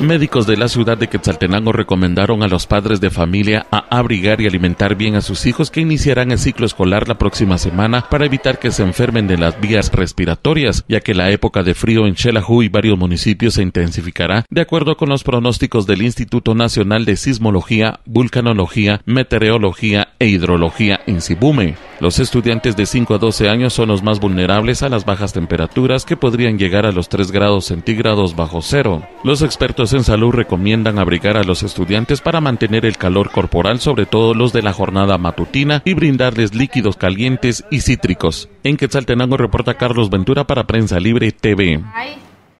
Médicos de la ciudad de Quetzaltenango recomendaron a los padres de familia a abrigar y alimentar bien a sus hijos que iniciarán el ciclo escolar la próxima semana para evitar que se enfermen de las vías respiratorias, ya que la época de frío en Xelajú y varios municipios se intensificará, de acuerdo con los pronósticos del Instituto Nacional de Sismología, Vulcanología, Meteorología e Hidrología en Sibume. Los estudiantes de 5 a 12 años son los más vulnerables a las bajas temperaturas que podrían llegar a los 3 grados centígrados bajo cero. Los expertos en salud recomiendan abrigar a los estudiantes para mantener el calor corporal, sobre todo los de la jornada matutina, y brindarles líquidos calientes y cítricos. En Quetzaltenango reporta Carlos Ventura para Prensa Libre TV.